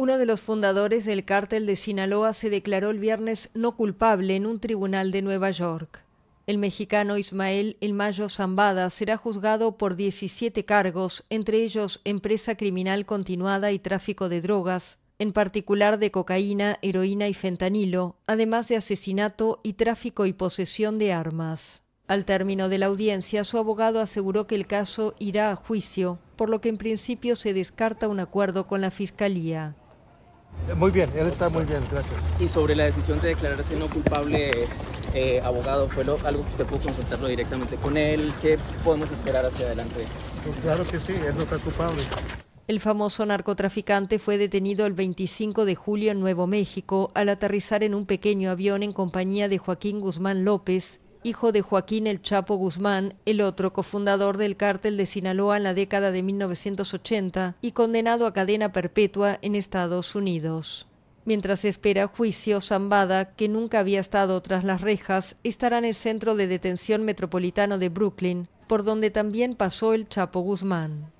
Uno de los fundadores del cártel de Sinaloa se declaró el viernes no culpable en un tribunal de Nueva York. El mexicano Ismael El Mayo Zambada será juzgado por 17 cargos, entre ellos empresa criminal continuada y tráfico de drogas, en particular de cocaína, heroína y fentanilo, además de asesinato y tráfico y posesión de armas. Al término de la audiencia, su abogado aseguró que el caso irá a juicio, por lo que en principio se descarta un acuerdo con la Fiscalía. Muy bien, él está muy bien, gracias. Y sobre la decisión de declararse no culpable, eh, abogado, ¿fue algo que usted pudo consultarlo directamente con él? ¿Qué podemos esperar hacia adelante? Pues claro que sí, él no está culpable. El famoso narcotraficante fue detenido el 25 de julio en Nuevo México al aterrizar en un pequeño avión en compañía de Joaquín Guzmán López, hijo de Joaquín El Chapo Guzmán, el otro cofundador del cártel de Sinaloa en la década de 1980 y condenado a cadena perpetua en Estados Unidos. Mientras espera juicio, Zambada, que nunca había estado tras las rejas, estará en el centro de detención metropolitano de Brooklyn, por donde también pasó el Chapo Guzmán.